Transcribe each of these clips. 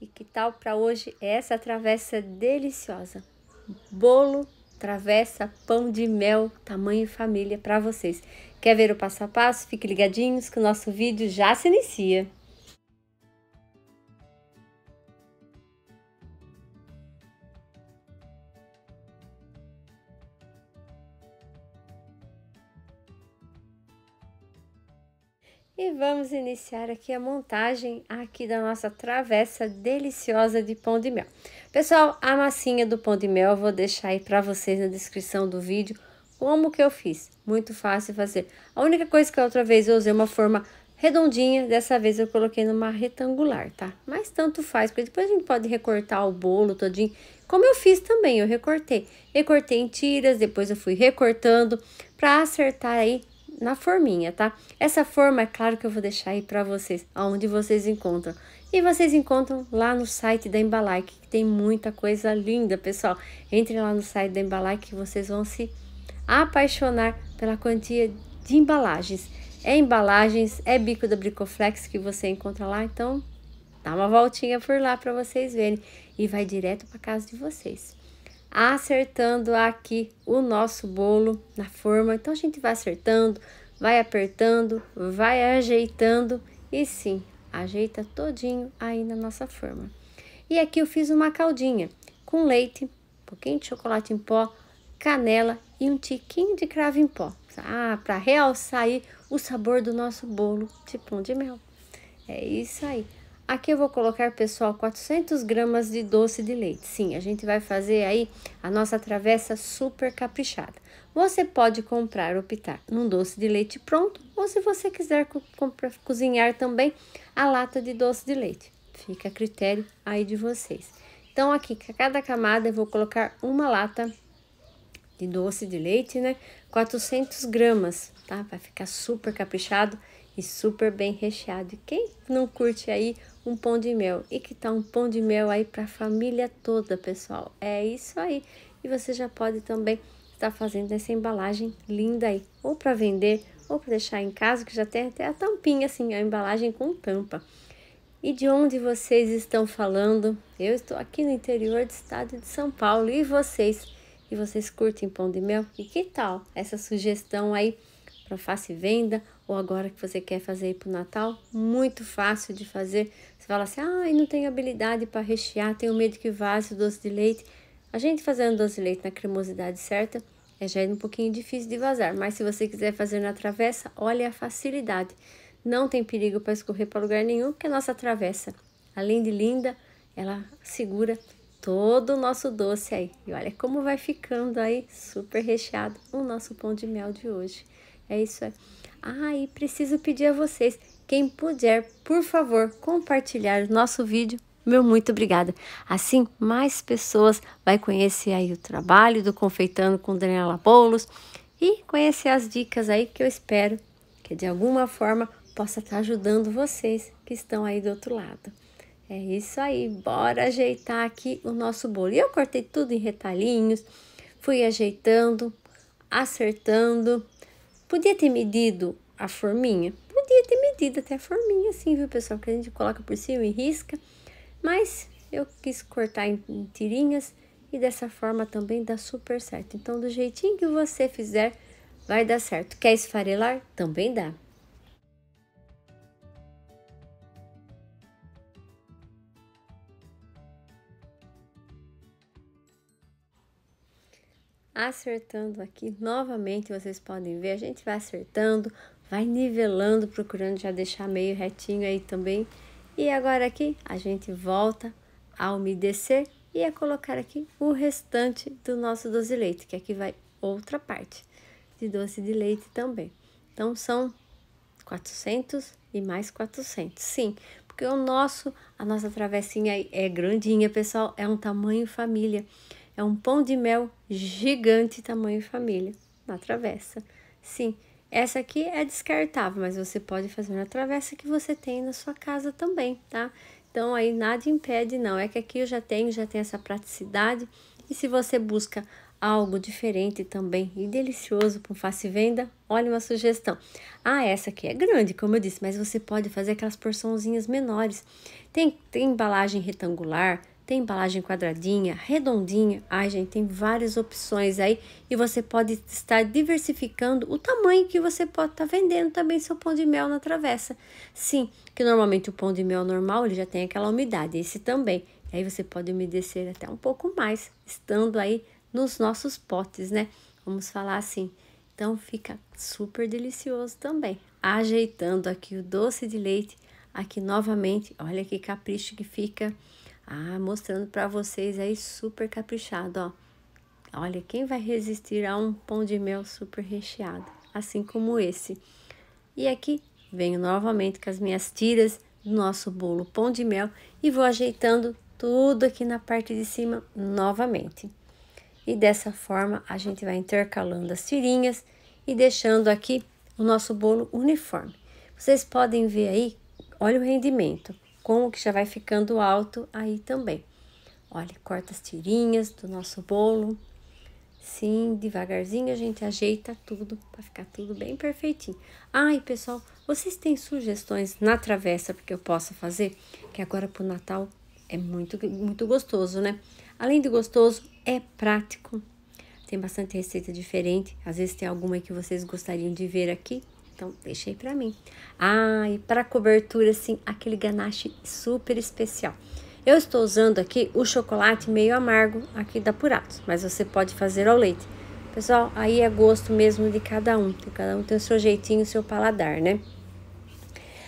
E que tal para hoje essa travessa deliciosa? Bolo, travessa, pão de mel, tamanho família para vocês. Quer ver o passo a passo? Fique ligadinhos que o nosso vídeo já se inicia. E vamos iniciar aqui a montagem aqui da nossa travessa deliciosa de pão de mel. Pessoal, a massinha do pão de mel eu vou deixar aí para vocês na descrição do vídeo como que eu fiz. Muito fácil fazer. A única coisa que a outra vez eu usei uma forma redondinha, dessa vez eu coloquei numa retangular, tá? Mas tanto faz, porque depois a gente pode recortar o bolo todinho, como eu fiz também, eu recortei. Recortei em tiras, depois eu fui recortando para acertar aí na forminha, tá? Essa forma, é claro que eu vou deixar aí para vocês, aonde vocês encontram. E vocês encontram lá no site da Embalike, que tem muita coisa linda, pessoal. Entrem lá no site da Embalike que vocês vão se apaixonar pela quantia de embalagens. É embalagens, é bico da Bricoflex que você encontra lá, então dá uma voltinha por lá para vocês verem e vai direto para casa de vocês acertando aqui o nosso bolo na forma. Então, a gente vai acertando, vai apertando, vai ajeitando e sim, ajeita todinho aí na nossa forma. E aqui eu fiz uma caldinha com leite, um pouquinho de chocolate em pó, canela e um tiquinho de cravo em pó. Ah, para realçar aí o sabor do nosso bolo de pão de mel. É isso aí. Aqui eu vou colocar, pessoal, 400 gramas de doce de leite. Sim, a gente vai fazer aí a nossa travessa super caprichada. Você pode comprar, optar num doce de leite pronto, ou se você quiser co cozinhar também a lata de doce de leite. Fica a critério aí de vocês. Então, aqui, cada camada eu vou colocar uma lata de doce de leite, né? 400 gramas, tá? Vai ficar super caprichado e super bem recheado. E quem não curte aí um pão de mel? E que tal tá um pão de mel aí para a família toda, pessoal? É isso aí. E você já pode também estar fazendo essa embalagem linda aí, ou para vender, ou para deixar em casa, que já tem até a tampinha assim, a embalagem com tampa. E de onde vocês estão falando? Eu estou aqui no interior do estado de São Paulo e vocês? E vocês curtem pão de mel? E que tal essa sugestão aí para face venda ou agora que você quer fazer para o Natal, muito fácil de fazer. Você fala assim, ah, eu não tenho habilidade para rechear, tenho medo que vaze o doce de leite. A gente fazendo doce de leite na cremosidade certa, é já é um pouquinho difícil de vazar, mas se você quiser fazer na travessa, olha a facilidade. Não tem perigo para escorrer para lugar nenhum, porque a nossa travessa, além de linda, ela segura todo o nosso doce aí. E olha como vai ficando aí, super recheado, o nosso pão de mel de hoje. É isso aí. Ah, preciso pedir a vocês, quem puder, por favor, compartilhar o nosso vídeo. Meu muito obrigada. Assim, mais pessoas vai conhecer aí o trabalho do Confeitando com Daniela Boulos e conhecer as dicas aí que eu espero que de alguma forma possa estar ajudando vocês que estão aí do outro lado. É isso aí, bora ajeitar aqui o nosso bolo. E eu cortei tudo em retalhinhos, fui ajeitando, acertando, Podia ter medido a forminha? Podia ter medido até a forminha, sim, viu, pessoal? Que a gente coloca por cima e risca. Mas eu quis cortar em tirinhas e dessa forma também dá super certo. Então, do jeitinho que você fizer, vai dar certo. Quer esfarelar? Também dá. acertando aqui novamente. Vocês podem ver, a gente vai acertando, vai nivelando, procurando já deixar meio retinho aí também. E agora aqui a gente volta a umedecer e a colocar aqui o restante do nosso doce de leite, que aqui vai outra parte de doce de leite também. Então são 400 e mais 400, sim, porque o nosso, a nossa travessinha é grandinha, pessoal, é um tamanho família. É um pão de mel gigante, tamanho família, na travessa. Sim, essa aqui é descartável, mas você pode fazer na travessa que você tem na sua casa também, tá? Então aí nada impede, não. É que aqui eu já tenho, já tenho essa praticidade. E se você busca algo diferente também e delicioso com face venda, olha uma sugestão. Ah, essa aqui é grande, como eu disse, mas você pode fazer aquelas porçãozinhas menores. Tem, tem embalagem retangular, tem embalagem quadradinha, redondinha. Ai, gente, tem várias opções aí e você pode estar diversificando o tamanho que você pode estar tá vendendo também seu pão de mel na travessa. Sim, que normalmente o pão de mel normal ele já tem aquela umidade, esse também. E aí você pode umedecer até um pouco mais, estando aí nos nossos potes, né? Vamos falar assim. Então fica super delicioso também. Ajeitando aqui o doce de leite, aqui novamente, olha que capricho que fica ah, mostrando para vocês aí super caprichado, ó. Olha, quem vai resistir a um pão de mel super recheado, assim como esse. E aqui venho novamente com as minhas tiras do nosso bolo pão de mel e vou ajeitando tudo aqui na parte de cima novamente. E dessa forma a gente vai intercalando as tirinhas e deixando aqui o nosso bolo uniforme. Vocês podem ver aí, olha o rendimento como que já vai ficando alto aí também. Olha, corta as tirinhas do nosso bolo. Sim, devagarzinho a gente ajeita tudo para ficar tudo bem perfeitinho. Ai, ah, pessoal, vocês têm sugestões na travessa porque eu possa fazer? Que agora pro Natal é muito muito gostoso, né? Além de gostoso, é prático. Tem bastante receita diferente. Às vezes tem alguma que vocês gostariam de ver aqui. Então, deixei para mim. Ah, e para cobertura, assim, aquele ganache super especial. Eu estou usando aqui o chocolate meio amargo aqui da Puratos, mas você pode fazer ao leite. Pessoal, aí é gosto mesmo de cada um. porque Cada um tem o seu jeitinho, o seu paladar, né?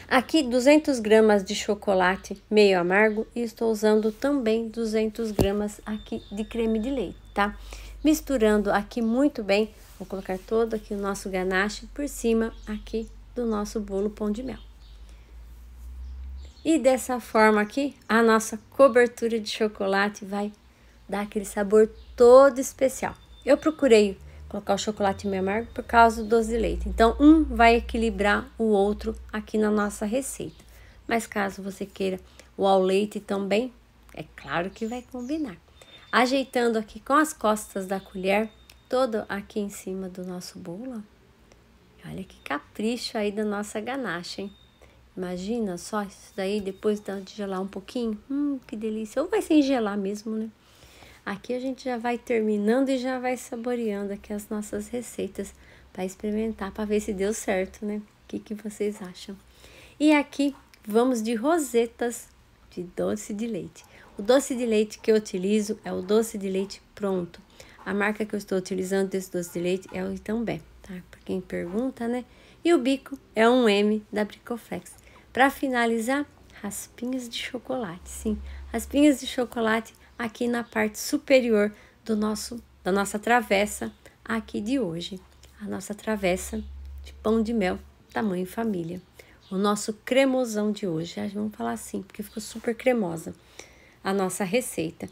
Aqui 200 gramas de chocolate meio amargo e estou usando também 200 gramas aqui de creme de leite, tá? Misturando aqui muito bem Vou colocar todo aqui o nosso ganache por cima aqui do nosso bolo pão de mel. E dessa forma aqui, a nossa cobertura de chocolate vai dar aquele sabor todo especial. Eu procurei colocar o chocolate meio amargo por causa do doce de leite. Então, um vai equilibrar o outro aqui na nossa receita. Mas caso você queira o ao leite também, é claro que vai combinar. Ajeitando aqui com as costas da colher, todo aqui em cima do nosso bolo. Olha que capricho aí da nossa ganache, hein? Imagina só isso daí depois de gelar um pouquinho. Hum, que delícia. Ou vai sem gelar mesmo, né? Aqui a gente já vai terminando e já vai saboreando aqui as nossas receitas para experimentar, para ver se deu certo, né? O que, que vocês acham? E aqui vamos de rosetas de doce de leite. O doce de leite que eu utilizo é o doce de leite pronto. A marca que eu estou utilizando desse doce de leite é o Itambé, tá? Para quem pergunta, né? E o bico é um M da Bricoflex. Para finalizar, raspinhas de chocolate, sim. Raspinhas de chocolate aqui na parte superior do nosso da nossa travessa aqui de hoje. A nossa travessa de pão de mel tamanho família. O nosso cremosão de hoje, ah, vamos falar assim, porque ficou super cremosa a nossa receita.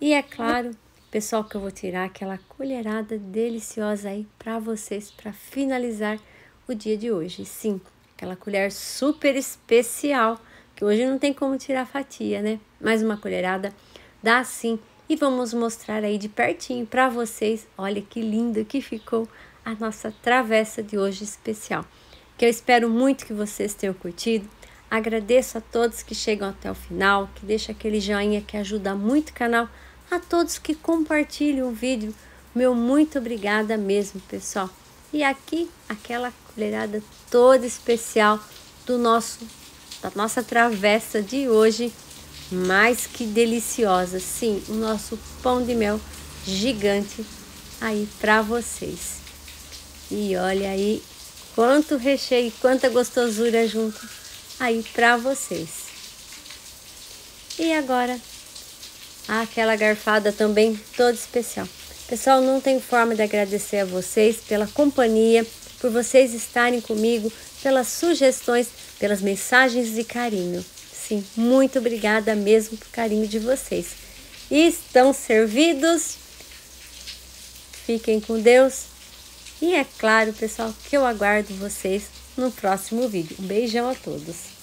E é claro Pessoal, que eu vou tirar aquela colherada deliciosa aí para vocês para finalizar o dia de hoje. Sim, aquela colher super especial, que hoje não tem como tirar fatia, né? Mais uma colherada dá sim. E vamos mostrar aí de pertinho para vocês. Olha que lindo que ficou a nossa travessa de hoje especial. Que eu espero muito que vocês tenham curtido. Agradeço a todos que chegam até o final, que deixam aquele joinha que ajuda muito o canal a todos que compartilham o vídeo. Meu muito obrigada mesmo, pessoal. E aqui aquela colherada toda especial do nosso da nossa travessa de hoje, mais que deliciosa. Sim, o nosso pão de mel gigante aí para vocês. E olha aí quanto recheio, quanta gostosura junto aí para vocês. E agora ah, aquela garfada também toda especial. Pessoal, não tem forma de agradecer a vocês pela companhia, por vocês estarem comigo, pelas sugestões, pelas mensagens de carinho. Sim, muito obrigada mesmo por carinho de vocês. estão servidos. Fiquem com Deus. E é claro, pessoal, que eu aguardo vocês no próximo vídeo. Um beijão a todos.